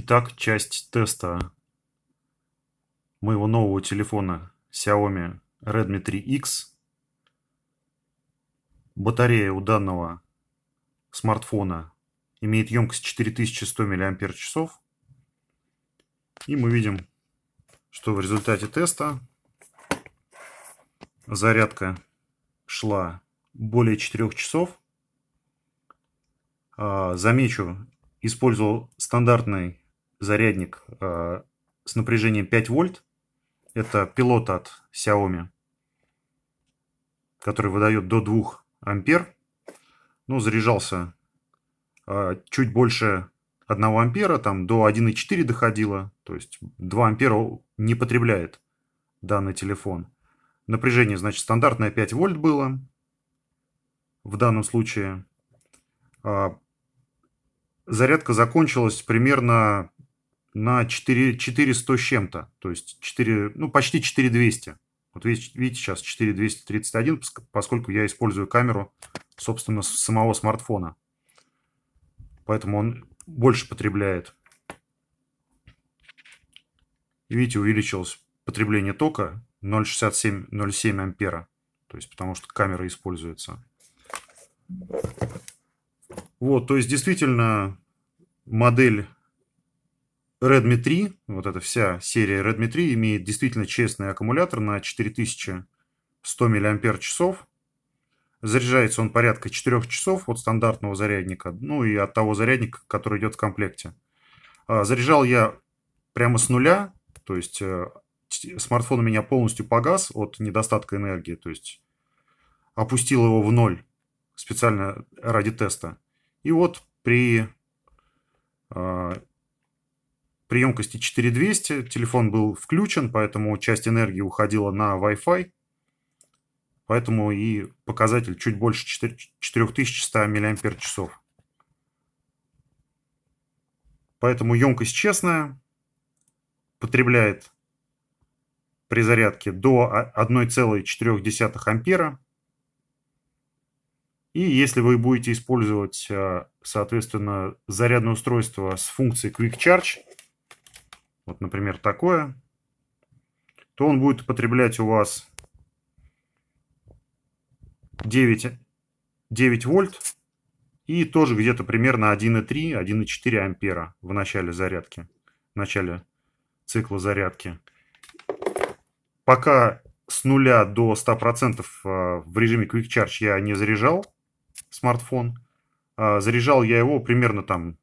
Итак, часть теста моего нового телефона Xiaomi Redmi 3X. Батарея у данного смартфона имеет емкость 4100 мАч. И мы видим, что в результате теста зарядка шла более 4 часов. А, замечу, использовал стандартный зарядник э, с напряжением 5 вольт. Это пилот от Xiaomi, который выдает до 2 ампер. Ну, заряжался э, чуть больше 1 ампера, там до 1,4 доходило. То есть 2 ампера не потребляет данный телефон. Напряжение, значит, стандартное 5 вольт было в данном случае. Э, зарядка закончилась примерно на 4, 400 с чем-то, то есть 4, ну, почти 4200. Вот видите, видите сейчас 4231, поскольку я использую камеру, собственно, самого смартфона. Поэтому он больше потребляет. видите, увеличилось потребление тока 0,67-0,7 ампера. То есть потому что камера используется. Вот, то есть действительно модель Redmi 3, вот эта вся серия Redmi 3, имеет действительно честный аккумулятор на 4100 мАч. Заряжается он порядка 4 часов от стандартного зарядника, ну и от того зарядника, который идет в комплекте. А, заряжал я прямо с нуля, то есть э, смартфон у меня полностью погас от недостатка энергии, то есть опустил его в ноль специально ради теста. И вот при а, при емкости 4200 телефон был включен, поэтому часть энергии уходила на Wi-Fi. Поэтому и показатель чуть больше 4100 мАч. Поэтому емкость честная, потребляет при зарядке до 1,4 ампера. И если вы будете использовать, э, соответственно, зарядное устройство с функцией Quick Charge, вот, например, такое, то он будет потреблять у вас 9, 9 вольт и тоже где-то примерно 1,3-1,4 ампера в начале зарядки, в начале цикла зарядки. Пока с нуля до 100% э, в режиме Quick Charge я не заряжал смартфон. А заряжал я его примерно там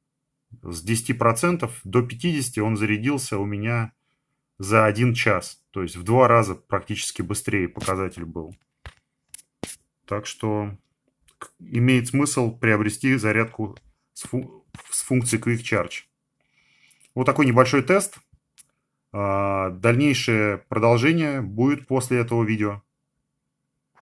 с 10% до 50% он зарядился у меня за один час. То есть в два раза практически быстрее показатель был. Так что имеет смысл приобрести зарядку с, фу с функцией Quick Charge. Вот такой небольшой тест. А, дальнейшее продолжение будет после этого видео.